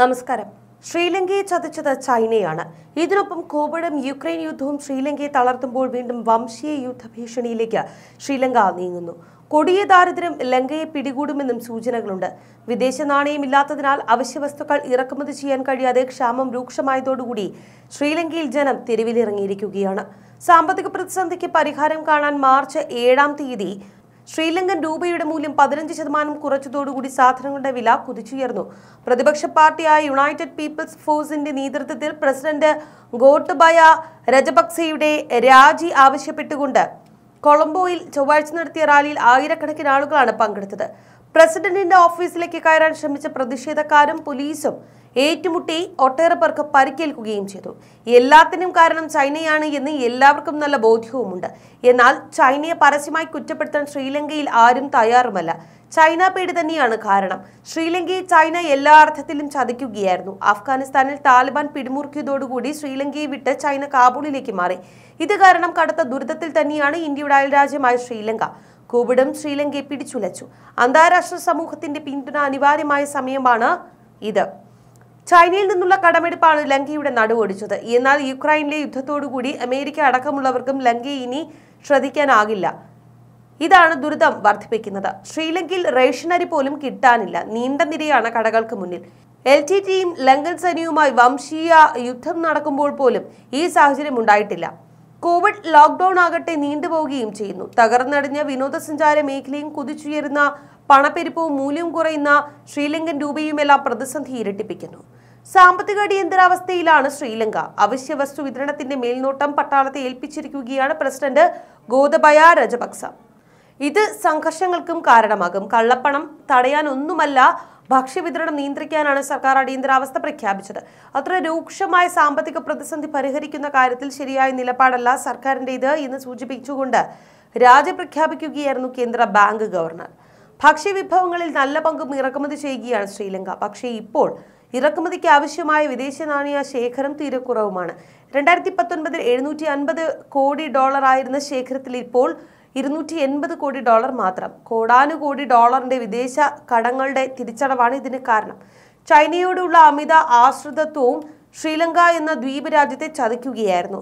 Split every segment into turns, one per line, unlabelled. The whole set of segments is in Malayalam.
നമസ്കാരം ശ്രീലങ്കയെ ചതിച്ചത് ചൈനയാണ് ഇതിനൊപ്പം കോവിഡും യുക്രൈൻ യുദ്ധവും ശ്രീലങ്കയെ തളർത്തുമ്പോൾ വീണ്ടും വംശീയ യുദ്ധ ഭീഷണിയിലേക്ക് ശ്രീലങ്ക നീങ്ങുന്നു കൊടിയ ദാരിദ്ര്യം ലങ്കയെ പിടികൂടുമെന്നും സൂചനകളുണ്ട് വിദേശ നാണയമില്ലാത്തതിനാൽ അവശ്യവസ്തുക്കൾ ഇറക്കുമതി ചെയ്യാൻ കഴിയാതെ ക്ഷാമം രൂക്ഷമായതോടുകൂടി ശ്രീലങ്കയിൽ ജനം തെരുവിലിറങ്ങിയിരിക്കുകയാണ് സാമ്പത്തിക പ്രതിസന്ധിക്ക് പരിഹാരം കാണാൻ മാർച്ച് ഏഴാം തീയതി ശ്രീലങ്കൻ രൂപയുടെ മൂല്യം പതിനഞ്ച് ശതമാനം കുറച്ചതോടുകൂടി സാധനങ്ങളുടെ വില കുതിച്ചുയർന്നു പ്രതിപക്ഷ പാർട്ടിയായ യുണൈറ്റഡ് പീപ്പിൾസ് ഫോഴ്സിന്റെ നേതൃത്വത്തിൽ പ്രസിഡന്റ് ഗോട്ടുബയ രജപക്സെയുടെ രാജി ആവശ്യപ്പെട്ടുകൊണ്ട് കൊളംബോയിൽ ചൊവ്വാഴ്ച നടത്തിയ റാലിയിൽ ആയിരക്കണക്കിന് ആളുകളാണ് പങ്കെടുത്തത് പ്രസിഡന്റിന്റെ ഓഫീസിലേക്ക് കയറാൻ ശ്രമിച്ച പ്രതിഷേധക്കാരും പോലീസും ഏറ്റുമുട്ടി ഒട്ടേറെ പേർക്ക് പരിക്കേൽക്കുകയും ചെയ്തു എല്ലാത്തിനും കാരണം ചൈനയാണ് എന്ന് എല്ലാവർക്കും നല്ല ബോധ്യവുമുണ്ട് എന്നാൽ ചൈനയെ പരസ്യമായി കുറ്റപ്പെടുത്താൻ ശ്രീലങ്കയിൽ ആരും തയ്യാറുമല്ല ചൈന പേടി തന്നെയാണ് കാരണം ശ്രീലങ്കയെ ചൈന എല്ലാ അർത്ഥത്തിലും ചതിക്കുകയായിരുന്നു അഫ്ഗാനിസ്ഥാനിൽ താലിബാൻ പിടിമുറുക്കിയതോടുകൂടി ശ്രീലങ്കയെ വിട്ട് ചൈന കാബൂളിലേക്ക് മാറി ഇത് കാരണം കടുത്ത ദുരിതത്തിൽ തന്നെയാണ് ഇന്ത്യയുടെ അയൽരാജ്യമായ ശ്രീലങ്ക കോവിഡും ശ്രീലങ്കയെ പിടിച്ചുലച്ചു അന്താരാഷ്ട്ര സമൂഹത്തിന്റെ പിന്തുണ അനിവാര്യമായ സമയമാണ് ഇത് ചൈനയിൽ നിന്നുള്ള കടമെടുപ്പാണ് ലങ്കയുടെ നടുവൊടിച്ചത് എന്നാൽ യുക്രൈനിലെ യുദ്ധത്തോടുകൂടി അമേരിക്ക അടക്കമുള്ളവർക്കും ലങ്കയെ ഇനി ശ്രദ്ധിക്കാനാകില്ല ഇതാണ് ദുരിതം വർദ്ധിപ്പിക്കുന്നത് ശ്രീലങ്കയിൽ റേഷനരി പോലും കിട്ടാനില്ല നീണ്ട നിരയാണ് കടകൾക്ക് മുന്നിൽ എൽ ടി ടിയും ലങ്കൻ സൈന്യവുമായി വംശീയ യുദ്ധം നടക്കുമ്പോൾ പോലും ഈ സാഹചര്യം ഉണ്ടായിട്ടില്ല കോവിഡ് ലോക്ക്ഡൌൺ ആകട്ടെ നീണ്ടുപോവുകയും ചെയ്യുന്നു തകർന്നടിഞ്ഞ വിനോദസഞ്ചാര മേഖലയും കുതിച്ചുയരുന്ന പണപ്പെരുപ്പവും മൂല്യം കുറയുന്ന ശ്രീലങ്കൻ രൂപയുമെല്ലാം പ്രതിസന്ധി ഇരട്ടിപ്പിക്കുന്നു സാമ്പത്തിക അടിയന്തരാവസ്ഥയിലാണ് ശ്രീലങ്ക അവശ്യ വസ്തു വിതരണത്തിന്റെ മേൽനോട്ടം പട്ടാളത്തെ ഏൽപ്പിച്ചിരിക്കുകയാണ് പ്രസിഡന്റ് ഗോതബയ രജപക്സ ഇത് സംഘർഷങ്ങൾക്കും കാരണമാകും കള്ളപ്പണം തടയാൻ ഒന്നുമല്ല ഭക്ഷ്യവിതരണം നിയന്ത്രിക്കാനാണ് സർക്കാർ അടിയന്തരാവസ്ഥ പ്രഖ്യാപിച്ചത് അത്ര രൂക്ഷമായ സാമ്പത്തിക പ്രതിസന്ധി പരിഹരിക്കുന്ന കാര്യത്തിൽ ശരിയായ നിലപാടല്ല സർക്കാരിന്റെ ഇത് എന്ന് സൂചിപ്പിച്ചുകൊണ്ട് രാജി പ്രഖ്യാപിക്കുകയായിരുന്നു കേന്ദ്ര ബാങ്ക് ഗവർണർ ഭക്ഷ്യവിഭവങ്ങളിൽ നല്ല പങ്കും ഇറക്കുമതി ചെയ്യുകയാണ് ശ്രീലങ്ക പക്ഷേ ഇപ്പോൾ ഇറക്കുമതിക്ക് ആവശ്യമായ വിദേശ നാണയ ശേഖരം തീരെ കുറവുമാണ് രണ്ടായിരത്തി പത്തൊൻപതിൽ എഴുന്നൂറ്റി അൻപത് കോടി ഡോളറായിരുന്ന ശേഖരത്തിൽ ഇപ്പോൾ ഇരുന്നൂറ്റി എൺപത് കോടി ഡോളർ മാത്രം കോടാനുകോടി ഡോളറിന്റെ വിദേശ കടങ്ങളുടെ തിരിച്ചടവാണ് ഇതിന് കാരണം ചൈനയോടുള്ള അമിത ആശ്രിതത്വവും ശ്രീലങ്ക എന്ന ദ്വീപ് രാജ്യത്തെ ചതിക്കുകയായിരുന്നു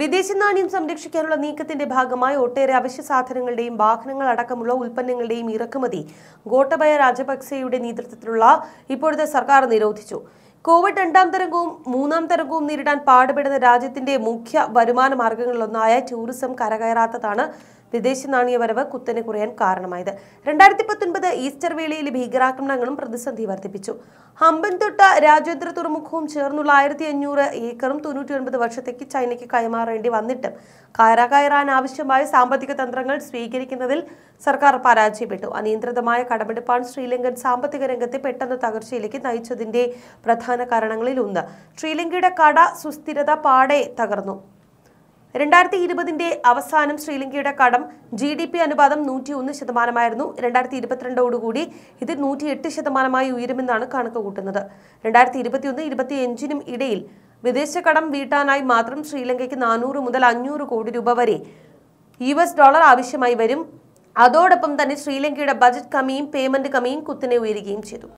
വിദേശ നാണ്യം സംരക്ഷിക്കാനുള്ള നീക്കത്തിന്റെ ഭാഗമായി ഒട്ടേറെ അവശ്യ സാധനങ്ങളുടെയും വാഹനങ്ങൾ അടക്കമുള്ള ഉൽപ്പന്നങ്ങളുടെയും ഇറക്കുമതി ഗോട്ടബയ രാജപക്സെയുടെ നേതൃത്വത്തിലുള്ള ഇപ്പോഴത്തെ സർക്കാർ നിരോധിച്ചു കോവിഡ് രണ്ടാം തരംഗവും മൂന്നാം തരംഗവും നേരിടാൻ പാടുപെടുന്ന രാജ്യത്തിന്റെ മുഖ്യ വരുമാന മാർഗങ്ങളിലൊന്നായ ടൂറിസം കരകയറാത്തതാണ് വിദേശ നാണയ വരവ് കുത്തനെ കുറയാൻ കാരണമായത് രണ്ടായിരത്തി പത്തൊൻപത് ഈസ്റ്റർ വേളയിൽ ഭീകരാക്രമണങ്ങളും പ്രതിസന്ധി വർദ്ധിപ്പിച്ചു ഹമ്പൻതൊട്ട രാജ്യാന്തര തുറമുഖവും ചേർന്നുള്ള ആയിരത്തി അഞ്ഞൂറ് ഏക്കറും തൊണ്ണൂറ്റി ഒൻപത് വർഷത്തേക്ക് ചൈനയ്ക്ക് കൈമാറേണ്ടി വന്നിട്ടും കയറ കയറാൻ ആവശ്യമായ സാമ്പത്തിക തന്ത്രങ്ങൾ സ്വീകരിക്കുന്നതിൽ സർക്കാർ പരാജയപ്പെട്ടു അനിയന്ത്രിതമായ കടമെടുപ്പാണ് ശ്രീലങ്കൻ സാമ്പത്തിക രംഗത്തെ പെട്ടെന്ന് തകർച്ചയിലേക്ക് നയിച്ചതിന്റെ പ്രധാന കാരണങ്ങളിൽ ഒന്ന് ശ്രീലങ്കയുടെ കട സുസ്ഥിരത പാടെ തകർന്നു രണ്ടായിരത്തി ഇരുപതിന്റെ അവസാനം ശ്രീലങ്കയുടെ കടം ജി ഡി പി അനുപാതം നൂറ്റി ഒന്ന് ശതമാനമായിരുന്നു രണ്ടായിരത്തി ഇരുപത്തിരണ്ടോടുകൂടി ഇത് നൂറ്റി എട്ട് ശതമാനമായി ഉയരുമെന്നാണ് കണക്ക് കൂട്ടുന്നത് രണ്ടായിരത്തി ഇരുപത്തിയൊന്ന് അഞ്ചിനും ഇടയിൽ വിദേശ കടം വീട്ടാനായി മാത്രം ശ്രീലങ്കയ്ക്ക് നാനൂറ് മുതൽ അഞ്ഞൂറ് കോടി രൂപ വരെ യു എസ് ഡോളർ ആവശ്യമായി വരും അതോടൊപ്പം തന്നെ ശ്രീലങ്കയുടെ ബജറ്റ് കമ്മിയും പേയ്മെന്റ് കമ്മിയും കുത്തിനെ ഉയരുകയും ചെയ്തു